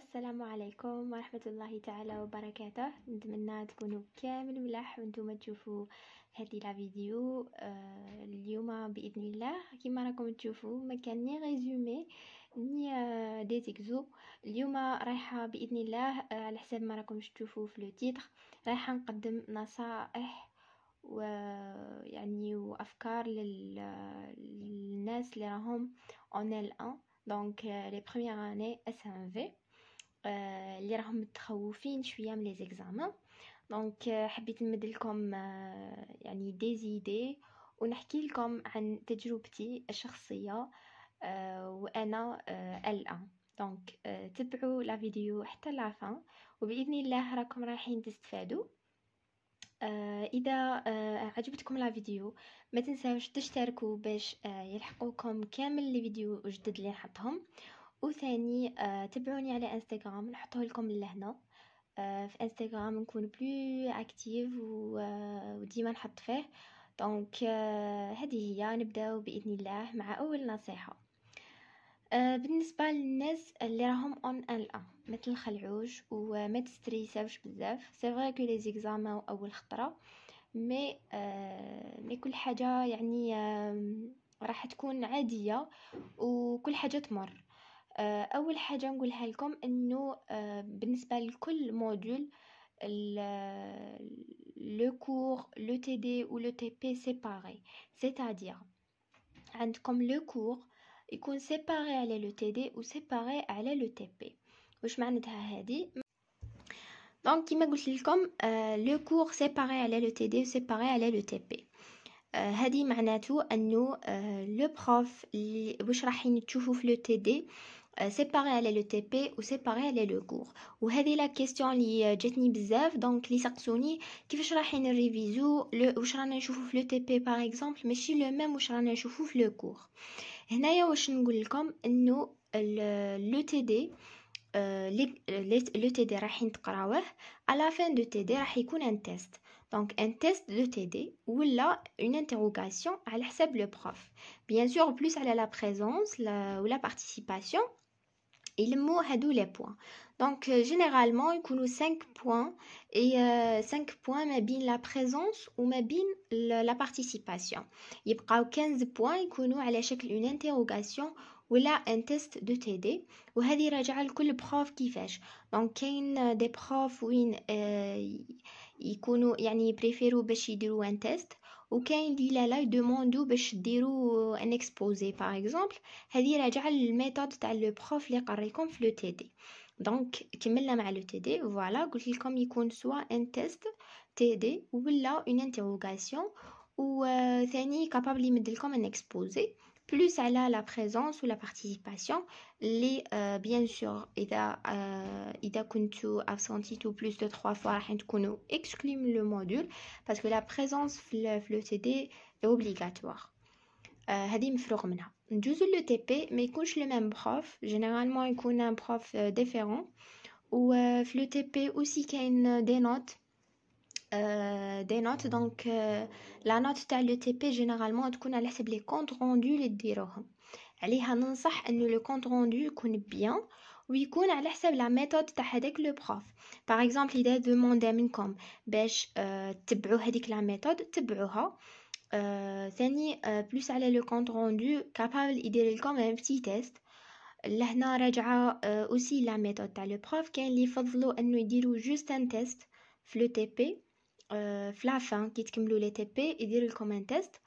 السلام عليكم ورحمة الله تعالى وبركاته نتمنى تكونوا كامل ملاح وانتم تشوفوا هذه لا فيديو آه، اليوم باذن الله كما راكم تشوفوا ما كان ني ريزومي ني دي آه، تيكزو اليوم رايحه باذن الله آه، على حساب ما راكم تشوفوا في لو تيتر رايحه نقدم نصائح و يعني وافكار للناس اللي راهم اون ال 1 دونك لي اس ان في آه، اللي راهم متخوفين شويه من لي زيكزامان دونك آه، حبيت نمد لكم آه، يعني دي زيدي ونحكي لكم عن تجربتي الشخصيه وانا الان دونك تبعوا لا فيديو حتى لافان وباذن الله راكم رايحين تستفادوا اذا عجبتكم لا فيديو ما تنساوش تشتركوا باش يلحقوكم كامل الفيديو جدد اللي نحطهم وثاني آه، تبعوني على انستغرام نحطه لكم لهنا آه، في انستغرام نكون بلو اكتيف آه، وديما نحط فيه دونك هذه هي نبداو باذن الله مع اول نصيحه بالنسبه للناس اللي راهم اون ان لا مثل تنخلعوش وما تستريسوش بزاف سي فري كو لي زيكزامان اول خطره مي مي كل حاجه يعني راح تكون عاديه وكل حاجه تمر آه، اول حاجه نقولها لكم انه آه، بالنسبه لكل موديول لو كور لو تي دي و لو تي بي سيباري سيتادير عندكم لو كور يكون سيباري على لو تي دي و سيباري على لو تي بي واش معناتها هادي دونك كيما قلت لكم آه، لو كور سيباري على لو تي دي و سيباري على لو تي بي هادي معناته انه لو بروف اللي واش راحين تشوفوا في لو تي دي Euh, séparer elle le TP e ou séparé elle le cours. Ou هذه la question li euh, jatni bzaf donc li saqsouni kifash rahi nreviso le ou رانا نشوفو في le TP par exemple mais si le même ou رانا نشوفو في le cours. هنايا واش نقول لكم انه le TD le TD راحي تقراوه à la fin du TD راح يكون un test. Donc, un test de TD ou là, une interrogation à la le prof. Bien sûr, plus elle la présence ou la participation, il les points. Donc, euh, généralement, il y a 5 points, et 5 euh, points, mais la présence ou la participation. Il y a 15 points, il y a l'échec une interrogation ou un test de TD. Ou il y a le prof qui fait. Donc, il y a des profs qui euh, préfèrent un test ou quand il dit il demande où bah je un exposé par exemple il a déjà la méthode que le prof a carrés comme le TD donc qui met la le TD voilà il comme il conçoit un test TD ou là une interrogation ou c'est euh, capable de mettre comme un exposé plus elle a la présence ou la participation, les, euh, bien sûr, il euh, a été absenti plus de trois fois, nous exclume le module parce que la présence le, le est obligatoire. Euh, Hadim nous faisons. le TP, mais couche le même prof, généralement il avons un prof différent. Ou le TP aussi qu'il a des notes. Euh, des notes, donc euh, la note de l'ETP généralement, tu connais les comptes rendus. Il y a un sens que le compte rendu est bien ou tu connais la méthode de prof. Par exemple, il y a demandé à Minkum de faire la méthode. Donc, euh, plus il y a le compte rendu, est capable de faire un petit test. Nous avons aussi la méthode de l'ETP qui est capable de faire juste un test pour l'ETP à la fin, qui les le TP et dire le test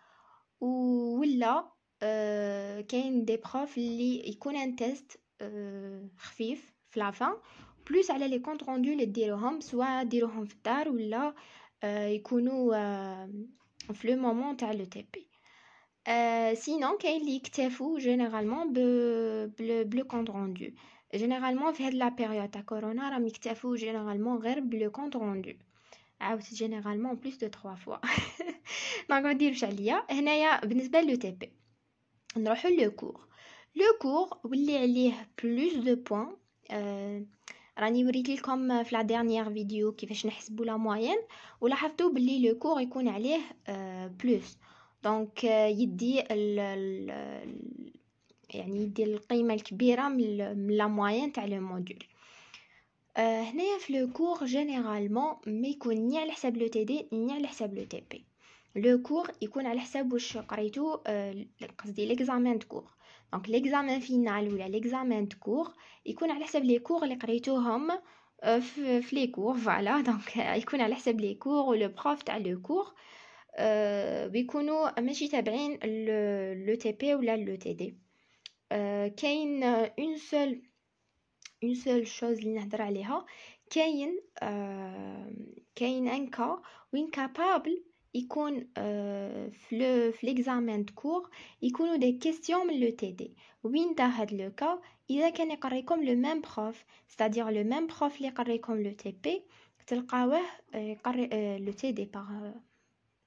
ou là, qu'un des profs qui ont un test rapide à fin, plus qu'à les comptes rendus les l'ont soit ils l'ont tard ou là, qu'ils l'ont fait au moment de le TP. Sinon, qu'un li qui se passe généralement le compte rendu Généralement, vers période de la COVID, on ne généralement que bleu compte rendu. عاودت جينيرالمون بلوس دو 3 فوا دونك ما ديروش عليا هنايا بالنسبه لو تي بي نروحو لو كور لو كور ولي عليه بلوس دو بوين راني وريت لكم في لا ديرنيير فيديو كيفاش نحسبوا لا موين ولاحظتوا بلي لو كور يكون عليه بلوس آه، دونك آه، يدي ال يعني يدي القيمه الكبيره من لا موين تاع لو موديل neuf le cours généralement mais qui n'est pas le TP ni le TP le cours il est sur le cours et le examen de cours donc l'examen final ou l'examen de cours il est sur le cours les critères ils sont sur le cours voilà donc il est sur le cours le prof a le cours ils ne sont pas les TP ou le TD il y une seule une seule chose l'indér à la, qu'y en qu'y en un cas, ou incapable, y con euh, l'examen de cours, y des questions de le td D. Ou y le cas, il a qu'y carré comme le même prof, c'est à dire le même prof le carré comme le tp P, tel euh, euh, le T D par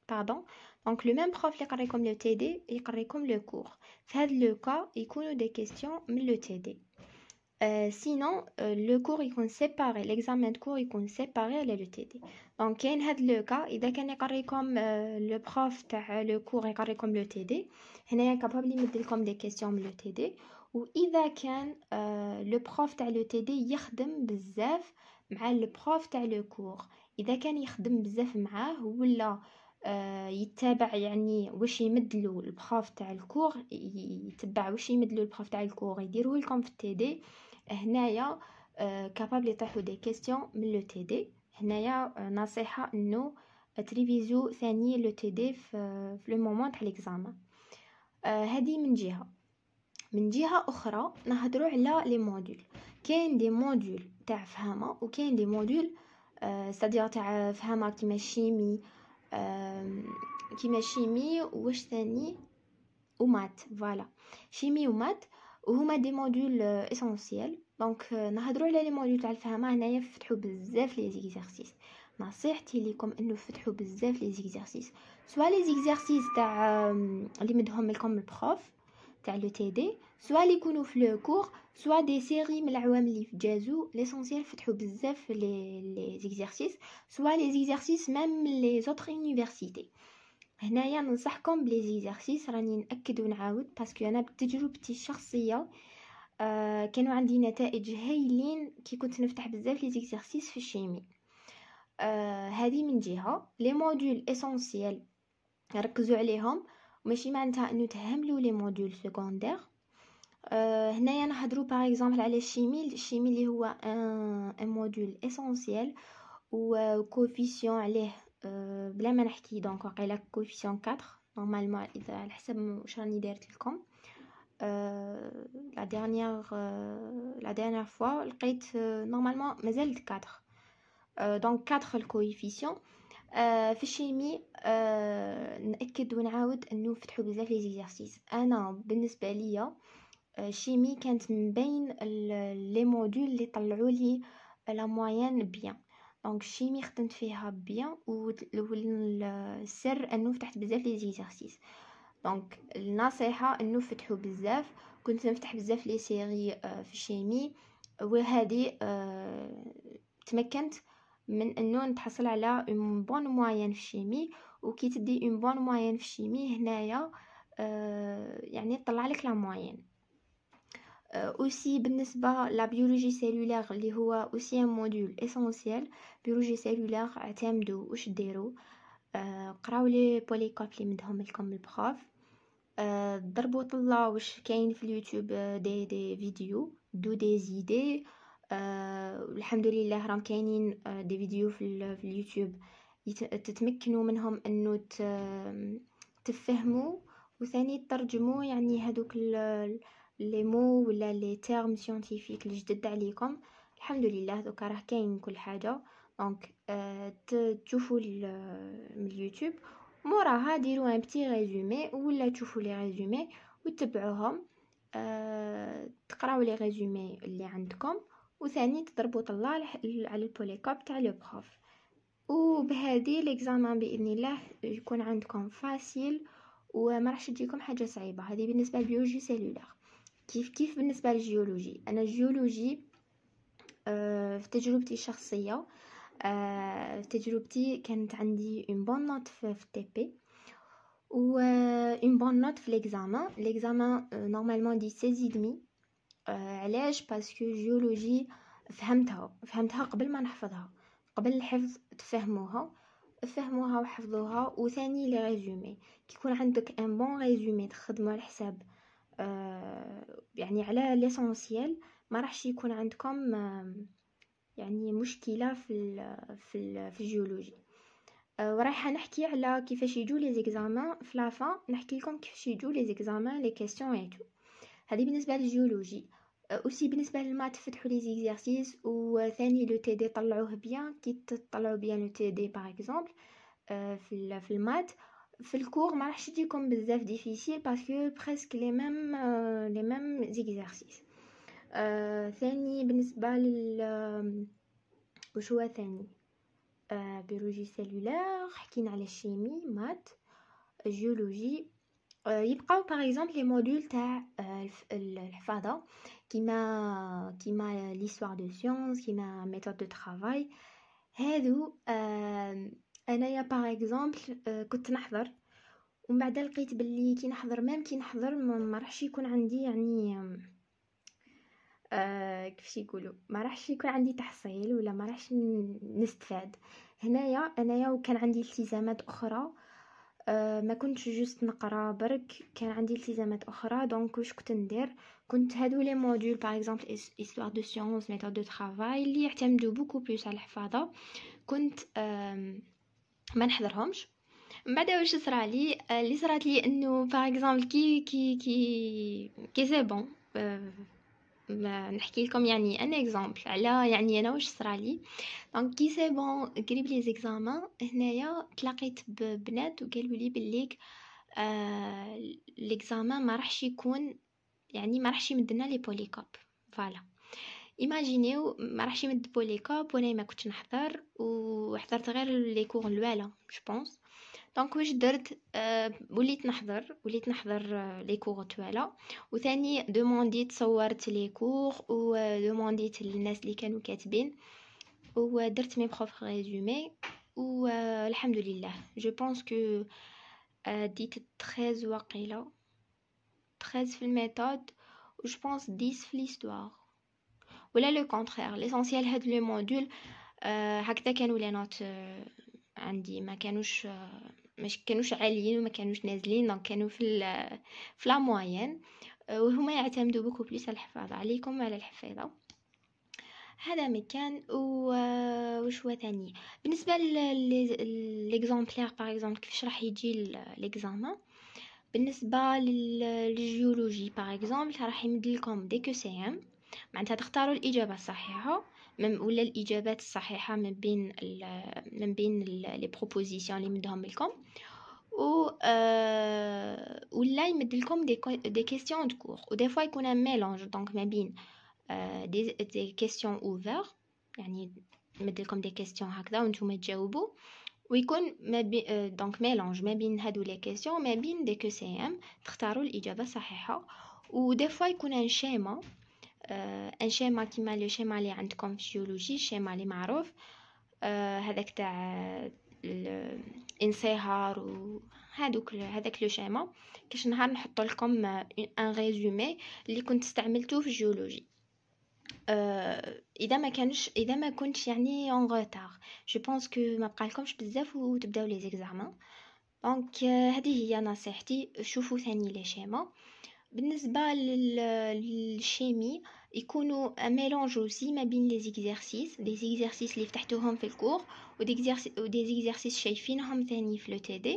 pardon. Donc le même prof le carré comme le td D, carré comme le cours. Dans le cas, y des questions de le td سينو لو كور يكون سيباري ليكزامان كور يكون سيباري على لو تي دي دونك كاين هاد لو كا اذا كان يقريكم لو بروف تاع لو كور يقريكم لو تي دي هنايا كابابل يمد لكم دي كيسيون من لو تي دي واذا كان لو بروف تاع لو تي دي يخدم بزاف مع لو بروف تاع لو كور اذا كان يخدم بزاف معاه ولا يتابع يعني واش يمدلو البروف تاع الكور يتبع واش يمدلو البروف تاع الكور يديروه لكم في التي دي هنايا كابابل آه، يطيحوا دي كيستيون من لو تي دي هنايا آه، نصيحه انه تريفيزيو ثاني لو تي دي في لو مومون تاع ليكزامان آه، هذه من جهه من جهه اخرى نهضروا على لي موديل كاين دي موديل تاع فهامه وكاين دي موديل استاديا تاع فهامه كيما الشيمي كيما الشيمي واش ثاني ومات فوالا شيمي ومات Vous avez des modules essentiels. Donc, je vais vous demander de faire les exercices. Je suis sûr vous faites les exercices. Soit les exercices que vous faites comme le prof, soit les cours, soit des séries que vous faites comme le prof, l'essentiel, c'est faites les exercices, soit les exercices même les autres universités. هنايا ننصحكم بلي زيزارسيس راني ناكد ونعاود باسكو انا بتجربتي الشخصيه آه كانوا عندي نتائج هايلين كي كنت نفتح بزاف لي زيكسيرسيس في الشيمي آه هذه من جهه لي موديول اسونسييل ركزوا عليهم ماشي معناتها انه تهملوا لي موديول سيكوندير آه هنايا نهضروا باغ اكزومبل على الشيمي الشيمي اللي هو ان موديول اسونسييل وكوفيسيون عليه Euh, بلا ما نحكي دونك واقيلا كوفيسيون 4 نورمالمون اذا على حسب واش راني دارت لكم لا ديرنيغ لا فوا لقيت نورمالمون مازال 4 دونك 4 الكويفيسيون في الشيمي euh, ناكد ونعاود انه فتحوا بزاف لي زيكزارسيس انا بالنسبه ليا euh, الشيمي كانت من بين لي مودول اللي طلعوا لي لا موين بيان دونك الشيمي خدمت فيها بيان السر انه فتحت بزاف لي زيزارسيس دونك النصيحه انه فتحوا بزاف كنت نفتح بزاف لي سيري آه، في الشيمي وهذه آه، تمكنت من انه نتحصل على اون بون موين في الشيمي وكي تدي اون بون موين في الشيمي هنايا آه، يعني طلع لك لا موين اوسي euh, بالنسبه لا بيولوجي سيلولار اللي هو اوسي ان موديول اسونسيال بيولوجي سيلولار اعتمدوا واش ديروا قراو لي بوليكوب اللي مدهم لكم البروف آه، ضربوا طلا واش كاين في اليوتيوب آه، دي دي فيديو دو دي زيدي آه، الحمد لله راهم كاينين دي فيديو في, في اليوتيوب تتمكنوا منهم انه تفهموا وثاني ترجموا يعني هذوك لي مو ولا لي تيرم سيونتيفيك الجدد عليكم الحمد لله دوكا راه كاين كل حاجه دونك آه، تشوفوا من اليوتيوب موراها ديروا ان بتي ريزومي ولا تشوفوا لي ريزومي وتبعوهم أه تقراو لي ريزومي اللي عندكم وثاني تضربوا طلع على البوليكوب تاع لو بروف وبهذه ليكزامان باذن الله يكون عندكم فاسيل وما راحش تجيكم حاجه صعيبه هذه بالنسبه لبيولوجي سيلولار كيف كيف بالنسبه للجيولوجي انا الجيولوجي آه، في تجربتي الشخصيه آه، في تجربتي كانت عندي اون بون نوت في تي بي و اون بون نوت في ليكزامان ليكزامان نورمالمون دي 16 دمي علاش باسكو جيولوجي فهمتها فهمتها قبل ما نحفظها قبل الحفظ تفهموها فهموها وحفظوها وثاني لي ريزومي كيكون عندك ان بون ريزومي تخدمو على حساب آه، يعني على ليسونسييل ما راحش يكون عندكم يعني مشكله في الـ في, الـ في الجيولوجي ورايحه آه، نحكي على كيفاش يجوا لي زيكزامان في لافا نحكي لكم كيفاش يجوا لي زيكزامان لي كيسيون اي تو هذه بالنسبه للجيولوجي اوسي آه، بالنسبه للمات فتحوا لي زيكزيرسيس وثاني لو تي دي طلعوه بيان كي تطلعوا بيان لو تي دي باغ اكزومبل في في المات le cours, je vais vous montrer un difficile parce que presque les mêmes exercices. Maintenant, je vais la biologie cellulaire, la chimie, la maths, géologie. Il y par exemple les modules de l'EFADA, qui m'a l'histoire de science, la méthode de travail. انايا باغ اكزومبل آه، كنت نحضر ومن بعد لقيت بلي كي نحضر ميم كي نحضر ما راحش يكون عندي يعني آه كيفاش يقولوا ما راحش يكون عندي تحصيل ولا ما راحش نستفاد هنايا انايا وكان عندي التزامات اخرى آه ما كنتش جوست نقرا برك كان عندي التزامات اخرى دونك واش كنت ندير كنت هادو لي موديول باغ اكزومبل استوار دو سيونس ميثود دو ترافاي اللي يعتمدوا بوكو بلوس على الحفاظه كنت آه ما نحضرهمش من بعد واش صرا لي اللي آه، صرات لي انه باغ كي كي كي كي سي بون euh، نحكي لكم يعني ان اكزامبل على يعني انا واش صرا لي دونك كي سي بون قريب لي زيكزامان هنايا تلاقيت ببنات وقالوا لي بليك آه ليكزامان ما راحش يكون يعني ما راحش يمدنا لي بوليكوب فوالا ايماجينيو ما راحش يمدبوا لي كوب وانا ما كنتش نحضر وحضرت غير لي كور الوالا جو بونس دونك واش درت أه وليت نحضر وليت نحضر لي كور توالا وثاني دومونديت صورت لي كور ودومونديت للناس اللي كانوا كاتبين ودرت مي بروف ريزومي والحمد لله جو بونس كو ديت 13 واقيلا 13 في الميثود و جو بونس 10 في ليستوار ولا لو كونترير ليسونسيال هاد لو موديل هكذا كانوا لي نوت آه، عندي ما كانوش آه، مش كانوش عاليين وما كانوش نازلين دونك كانوا في في لا آه، موين وهما يعتمدوا بوكو بليس على الحفاظ عليكم على الحفيظه هذا مكان و وشوا ثاني بالنسبه ليكزامبلير باغ اكزومبل كيفاش راح يجي ليكزامان بالنسبه للجيولوجي باغ اكزومبل راح يمدلكم دي كو سي ام معناتها تختاروا الإجابة الصحيحة من ولا الإجابات الصحيحة من بين ال من بين لي بروبوزيسيون اللي مدهم لكم و أه ولا يمد لكم دي دي كيسيون دو كور ودي فوا يكون ان ميلونج دونك ما بين دي دي كيسيون اوفر يعني يمد لكم دي كيسيون هكذا وانتم تجاوبوا ويكون ما بي... دونك ميلونج ما بين هادو لي كيسيون ما بين دي كو سي ام تختاروا الاجابه الصحيحه ودي فوا يكون ان شيما ان شيما كيما لو شيما اللي عندكم في جيولوجي الشيما اللي معروف آه، هذاك تاع الانصهار وهذوك هذاك لو شيما كاش نهار نحط لكم ان ريزومي اللي كنت استعملته في جيولوجي آه، اذا ما كانش اذا ما كنتش يعني اون غوتار جو بونس كو ما بقالكمش بزاف وتبداو لي زيكزامان آه، دونك هذه هي نصيحتي شوفوا ثاني لي شيما Par rapport à la chimie, il y a aussi un mélange entre les exercices, les exercices qu'ils ont fait dans le cours ou les exercices qu'ils ont vu dans le TD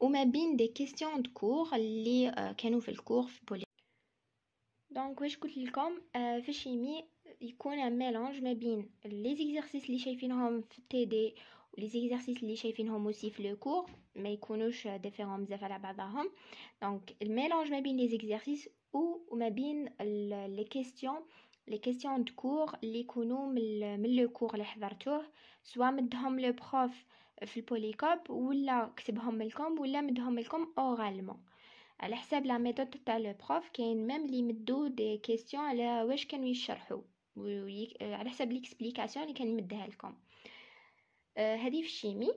et les questions de cours qu'ils ont eu pour le cours. Donc, je vous disais que la chimie, il y a un mélange entre les exercices qu'ils ont vu dans le TD et les exercices qu'ils ont vu aussi dans le cours. ما يكونوش ديفيرون بزاف على بعضهم دونك الميلانج ما بين لي او ما بين لي كيسيون لي كيسيون دو كور لي يكونوا من من لو كور لي حضرتوه سواء مدهم لو بروف في البوليكوب ولا كتبهم لكم ولا مدهم لكم اورالمون على حساب لا ميثود تاع لو بروف كاين ميم لي مدو دي كيسيون على واش كانوا يشرحوا على حساب ليكسبليكاسيون اللي كان يمدها لكم آه، هذه في الشيمي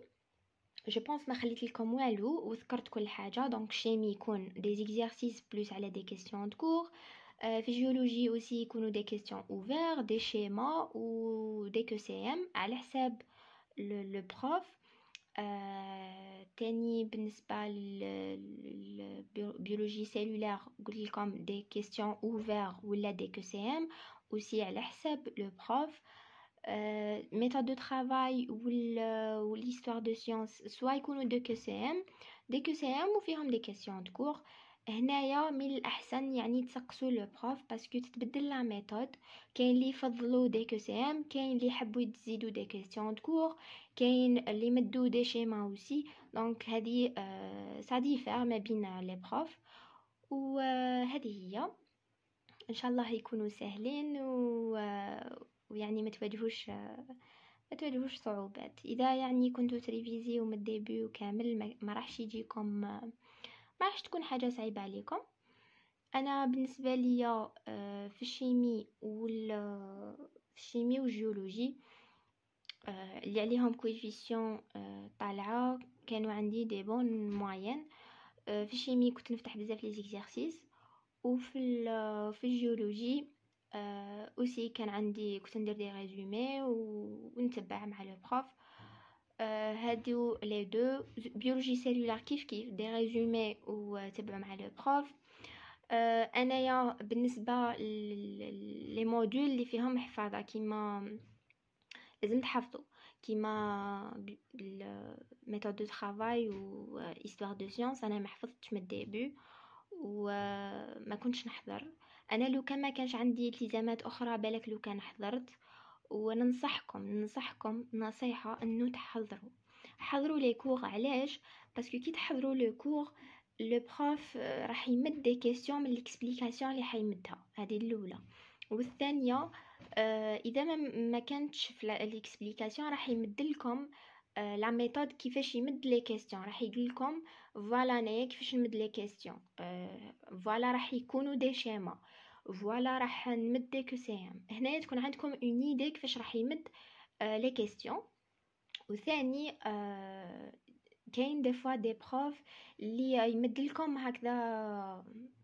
Je pense que je vous ai tout, je Donc, chez des exercices plus des questions de cours. physiologie euh, aussi, des questions ouvertes, des schémas ou des QCM. À la le prof. Deuxièmement, biologie cellulaire, il y des questions ouvertes ou des QCM. Aussi, à la le prof. ميثود دو و والهيستوار دو سيونس سوا يكونوا دو كو سي ام دي كو سي ام وفيهم دي كيسيون كور هنايا من الاحسن يعني تسقسوا لو بروف باسكو تتبدل لا ميثود كاين اللي يفضلوا دي كو سي ام كاين اللي يحبوا يزيدوا دي كيسيون كور كاين اللي مدوا دي شيما اوسي دونك هذه سا euh, ديفير ما بين لي بروف وهذه هي ان شاء الله يكونوا سهلين و euh, ويعني ما تواجهوش ما تواجهوش صعوبات اذا يعني كنتو تريفيزيو من ديبيو كامل ما راحش يجيكم ما راحش تكون حاجه صعيبه عليكم انا بالنسبه ليا آه، في الشيمي وال في الشيمي والجيولوجي آه، اللي عليهم كويفيسيون آه، طالعه كانوا عندي دي بون موين في الشيمي كنت نفتح بزاف لي زيكزارسيس وفي في الجيولوجي أه اوسي كان عندي كنت ندير دي ريزومي ونتبع مع لو بروف أه هادو لي دو بيولوجي سيلولار كيف كيف دي ريزومي وتبع مع لو بروف أه انايا بالنسبه لي موديول اللي فيهم حفاظه كيما لازم تحفظوا كيما الميثود دو ترافاي و ايستوار دو سيونس انا ما حفظتش من الديبي وما كنتش نحضر انا لو كان ما كانش عندي التزامات اخرى بالك لو كان حضرت وننصحكم ننصحكم نصيحه انه تحضروا حضروا لي كور علاش باسكو كي تحضروا لي كور لو بروف راح يمد دي كيسيون من ليكسبليكاسيون اللي حيمدها هذه الاولى والثانيه آه، اذا ما, كانتش في ليكسبليكاسيون راح يمدلكم لا ميثود كيفاش يمد لي كيسيون راح يقول لكم فوالا انايا كيفاش نمد لي كيسيون فوالا راح يكونوا دي شيما فوالا راح نمد دي كو سي ام هنايا تكون عندكم اون ايدي كيفاش راح يمد لي كيسيون وثاني كاين دي فوا دي بروف لي يمد لكم هكذا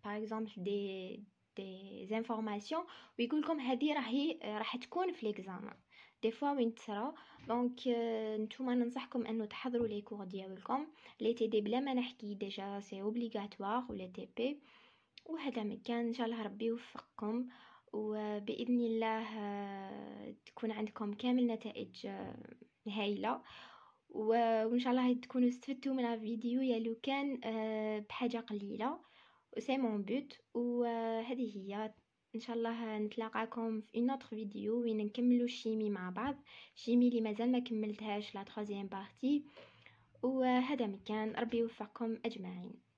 باغ اكزومبل دي دي زانفورماسيون ويقول لكم هذه راهي راح تكون في ليكزامان دي فوا وين تصرا دونك نتوما ننصحكم انه تحضروا لي كور ديالكم لي تي دي بلا ما نحكي ديجا سي اوبليغاتوار ولا تي بي وهذا مكان ان شاء الله ربي يوفقكم وباذن الله تكون عندكم كامل نتائج هايله وان شاء الله تكونوا استفدتوا من الفيديو يا لو كان بحاجه قليله سي مون بوت وهذه هي ان شاء الله نتلاقاكم في اون اوتر فيديو وين نكملو الشيمي مع بعض شيمي اللي مازال ما كملتهاش لا تروزيام بارتي وهذا مكان ربي يوفقكم اجمعين